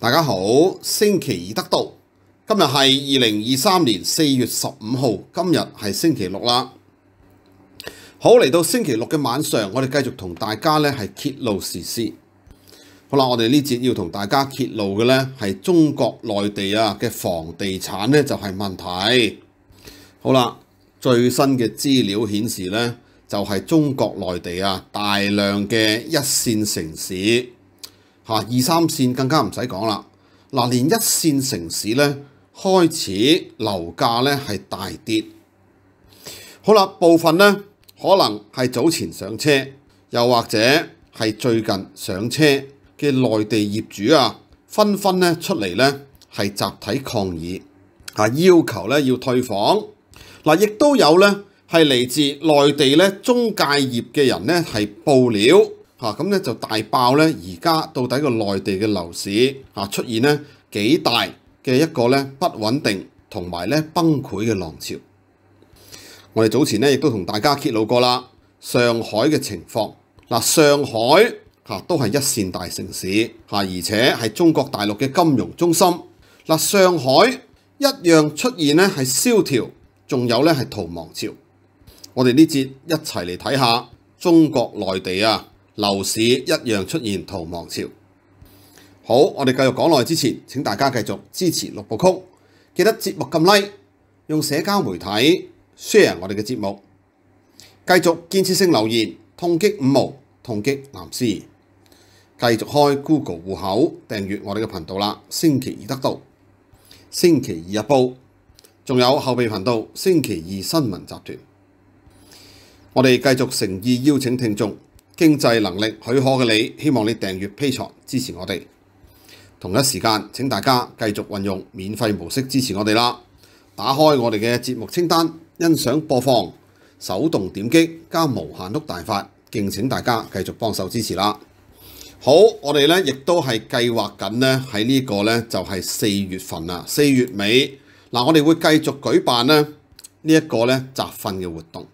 大家好，星期二得到，今日系二零二三年四月十五号，今日系星期六啦。好嚟到星期六嘅晚上，我哋继续同大家咧系揭露时事。好啦，我哋呢节要同大家揭露嘅咧系中国内地啊嘅房地产咧就系问题。好啦，最新嘅資料顯示咧就係中國內地啊大量嘅一線城市。啊，二三線更加唔使講啦，嗱，連一線城市咧，開始樓價咧係大跌，好啦，部分咧可能係早前上車，又或者係最近上車嘅內地業主啊，紛紛咧出嚟咧係集體抗議，啊，要求咧要退房，嗱，亦都有咧係嚟自內地咧中介業嘅人咧係報料。嚇咁咧就大爆咧！而家到底個內地嘅樓市嚇出現咧幾大嘅一個咧不穩定同埋咧崩潰嘅浪潮。我哋早前咧亦都同大家揭露過啦，上海嘅情況嗱，上海嚇都係一線大城市嚇，而且係中國大陸嘅金融中心嗱。上海一樣出現咧係蕭條，仲有咧係逃亡潮。我哋呢節一齊嚟睇下中國內地啊！樓市一樣出現逃亡潮。好，我哋繼續講落去之前，請大家繼續支持六部曲，記得節目撳 Like，用社交媒體 share 我哋嘅節目，繼續建設性留言，痛擊五毛，痛擊藍絲，繼續開 Google 户口訂閱我哋嘅頻道啦。星期二得到，星期二入報，仲有後備頻道星期二新聞集團。我哋繼續誠意邀請聽眾。經濟能力許可嘅你，希望你訂閱 p a o 支持我哋。同一時間，請大家繼續運用免費模式支持我哋啦。打開我哋嘅節目清單，欣賞播放，手動點擊加無限碌大法，敬請大家繼續幫手支持啦。好，我哋咧亦都係計劃緊咧喺呢個咧就係四月份啊，四月尾嗱，我哋會繼續舉辦咧呢一個咧集訓嘅活動。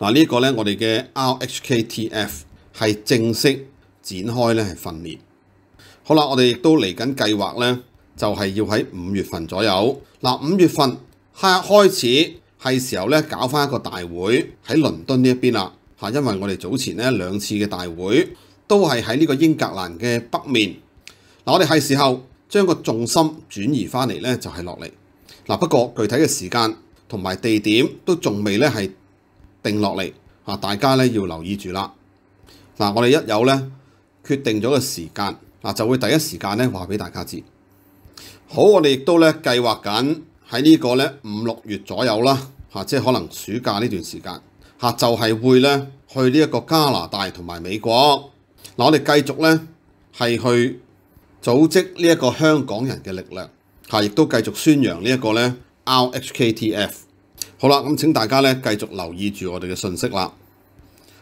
嗱呢個咧我哋嘅 RHKTF。係正式展開咧，係訓練好啦。我哋亦都嚟緊計劃咧，就係要喺五月份左右嗱。五月份下開始係時候咧，搞翻一個大會喺倫敦呢一邊啦嚇。因為我哋早前咧兩次嘅大會都係喺呢個英格蘭嘅北面嗱，我哋係時候將個重心轉移翻嚟咧，就係落嚟嗱。不過具體嘅時間同埋地點都仲未咧係定落嚟大家咧要留意住啦。嗱，我哋一有咧決定咗嘅時間，嗱就會第一時間咧話俾大家知。好，我哋亦都咧計劃緊喺呢個咧五六月左右啦，嚇，即係可能暑假呢段時間，嚇就係會咧去呢一個加拿大同埋美國，我哋繼續咧係去組織呢一個香港人嘅力量，嚇亦都繼續宣揚呢一個咧 RHKTF。好啦，咁請大家咧繼續留意住我哋嘅信息啦。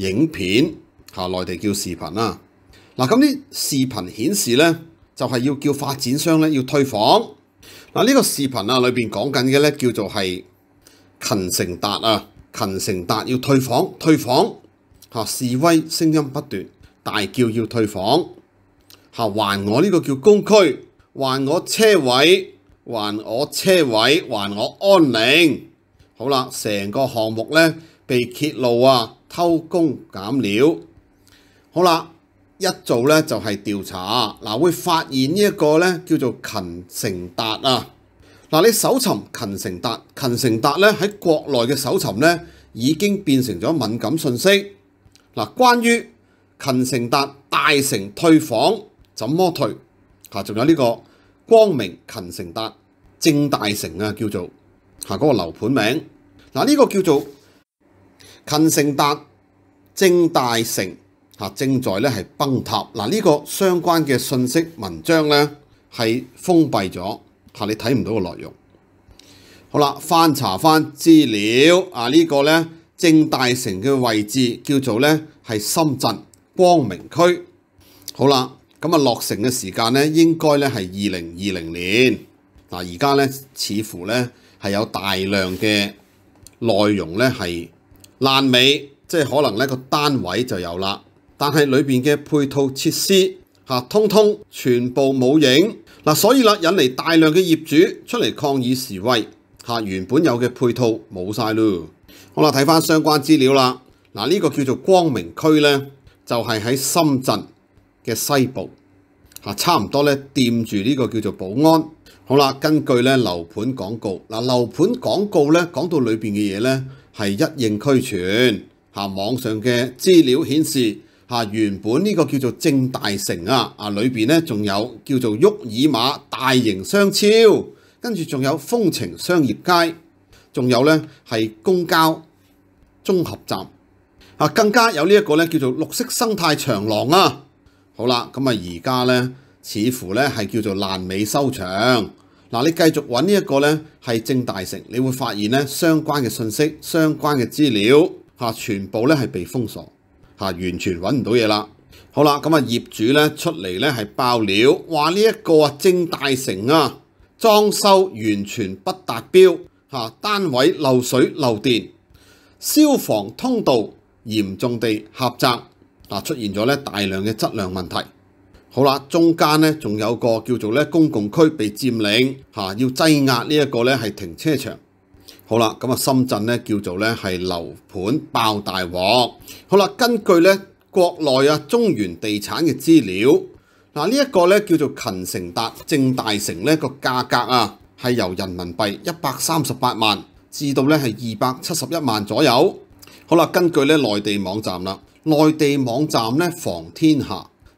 影片嚇，內地叫視頻啦。嗱，咁啲視頻顯示咧，就係要叫發展商咧要退房嗱。呢個視頻啊，裏邊講緊嘅咧叫做係勤成達啊，勤成達要退房退房嚇示威聲音不斷，大叫要退房嚇，還我呢個叫公區，還我車位，還我車位，還我安寧。好啦，成個項目咧被揭露啊！偷工減料，好啦，一做咧就係調查嗱，會發現呢一個咧叫做勤成達啊嗱，你搜尋勤成達，勤成達咧喺國內嘅搜尋咧已經變成咗敏感信息嗱，關於勤成達大成退房怎麼退啊？仲有呢個光明勤成達正大城啊，叫做啊嗰個樓盤名嗱，呢個叫做。近城達正大城嚇正在咧係崩塌嗱呢個相關嘅信息文章咧係封閉咗嚇你睇唔到個內容。好啦，翻查翻資料啊呢個咧正大城嘅位置叫做咧係深圳光明區。好啦，咁啊落成嘅時間咧應該咧係二零二零年嗱而家咧似乎咧係有大量嘅內容咧係。爛尾即係可能呢個單位就有啦，但係裏面嘅配套設施嚇通通全部冇影，嗱所以啦引嚟大量嘅業主出嚟抗議示威嚇，原本有嘅配套冇晒咯。好啦，睇翻相關資料啦。嗱呢個叫做光明區呢，就係喺深圳嘅西部嚇，差唔多呢掂住呢個叫做保安。好啦，根據呢樓盤廣告嗱樓盤廣告呢講到裏面嘅嘢呢。係一應俱全，嚇網上嘅資料顯示，嚇原本呢個叫做正大城啊，啊裏邊咧仲有叫做沃爾瑪大型商超，跟住仲有風情商業街，仲有咧係公交綜合站，啊更加有呢一個咧叫做綠色生態長廊啊，好啦，咁啊而家咧似乎咧係叫做爛尾收場。嗱，你繼續揾呢一個咧，係正大城，你會發現咧相關嘅信息、相關嘅資料嚇，全部咧係被封鎖嚇，完全揾唔到嘢啦。好啦，咁啊業主咧出嚟咧係爆料，話呢一個正大城啊裝修完全不達標嚇，單位漏水漏電，消防通道嚴重地狹窄啊，出現咗咧大量嘅質量問題。好啦，中間咧仲有個叫做咧公共區被佔領嚇，要擠壓呢一個咧係停車場。好啦，咁啊深圳咧叫做咧係樓盤爆大鑊。好啦，根據咧國內啊中原地產嘅資料，嗱呢一個咧叫做勤城達正大城咧個價格啊係由人民幣一百三十八萬至到咧係二百七十一萬左右。好啦，根據咧內地網站啦，內地網站咧房天下。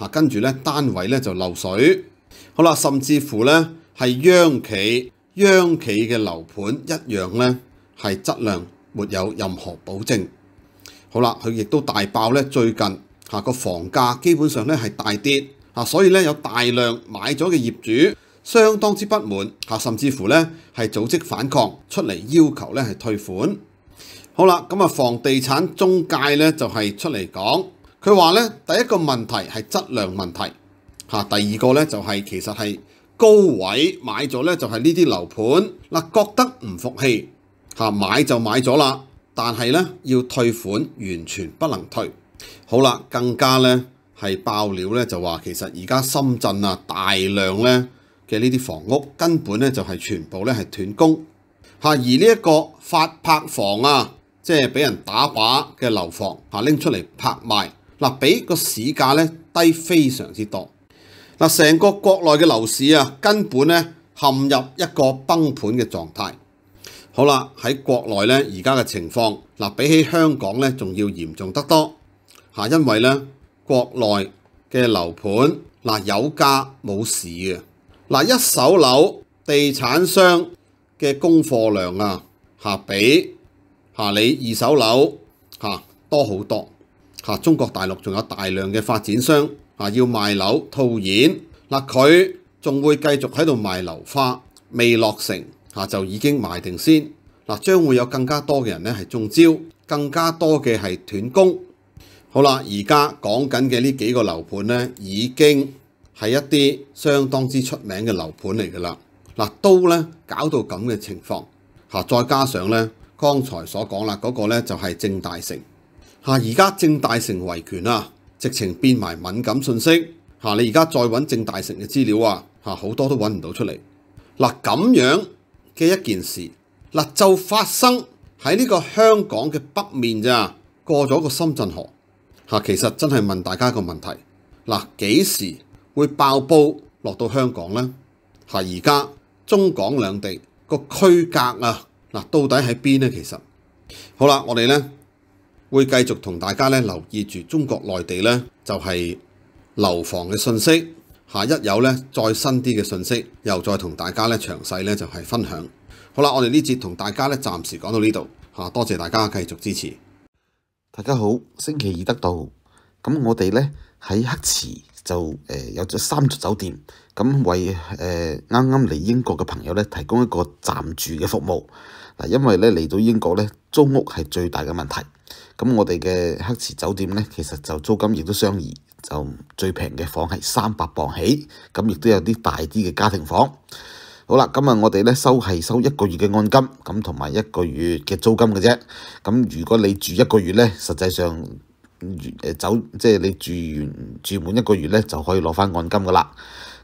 嚇跟住咧，單位咧就漏水，好啦，甚至乎咧係央企，央企嘅樓盤一樣咧，係質量沒有任何保證。好啦，佢亦都大爆咧，最近嚇個房價基本上咧係大跌，嚇所以咧有大量買咗嘅業主相當之不滿，甚至乎咧係組織反抗出嚟要求咧係退款。好啦，咁啊，房地產中介咧就係出嚟講。佢話咧，第一個問題係質量問題嚇。第二個咧就係其實係高位買咗咧，就係呢啲樓盤嗱，覺得唔服氣嚇，買就買咗啦。但係咧要退款，完全不能退。好啦，更加咧係爆料咧就話其實而家深圳啊大量咧嘅呢啲房屋根本咧就係全部咧係斷供嚇，而呢一個發拍房啊，即係俾人打靶嘅樓房嚇拎出嚟拍賣。嗱，比個市價咧低非常之多。嗱，成個國內嘅樓市啊，根本咧陷入一個崩盤嘅狀態。好啦，喺國內咧而家嘅情況，嗱比起香港咧仲要嚴重得多。嚇，因為咧國內嘅樓盤嗱有價冇市嘅，嗱一手樓地產商嘅供貨量啊，嚇比嚇你二手樓嚇多好多。嚇！中國大陸仲有大量嘅發展商啊，要賣樓套現，嗱佢仲會繼續喺度賣樓花，未落成嚇就已經賣定先，嗱將會有更加多嘅人咧係中招，更加多嘅係斷供。好啦，而家講緊嘅呢幾個樓盤咧，已經係一啲相當之出名嘅樓盤嚟㗎啦。嗱都咧搞到咁嘅情況再加上咧剛才所講啦，嗰個咧就係正大城。嚇！而家正大成維權啊，直情變埋敏感信息。嚇！你而家再揾正大成嘅資料啊，嚇好多都揾唔到出嚟。嗱咁樣嘅一件事，嗱就發生喺呢個香港嘅北面咋，過咗個深圳河。嚇！其實真係問大家個問題，嗱幾時會爆煲落到香港呢？嚇！而家中港兩地個區隔啊，嗱到底喺邊呢？其實好啦，我哋呢。會繼續同大家咧留意住中國內地咧就係樓房嘅信息。下一有咧再新啲嘅信息，又再同大家咧詳細咧就係分享。好啦，我哋呢節同大家咧暫時講到呢度嚇，多謝大家繼續支持。大家好，星期二得到咁，我哋咧喺黑池就誒有咗三座酒店，咁為誒啱啱嚟英國嘅朋友咧提供一個暫住嘅服務嗱，因為咧嚟到英國咧租屋係最大嘅問題。咁我哋嘅黑池酒店呢，其實就租金亦都相宜，就最平嘅房係三百磅起，咁亦都有啲大啲嘅家庭房。好啦，今日我哋呢收係收一個月嘅按金，咁同埋一個月嘅租金嘅啫。咁如果你住一個月呢，實際上走，即係你住完住滿一個月呢，就可以攞翻按金噶啦。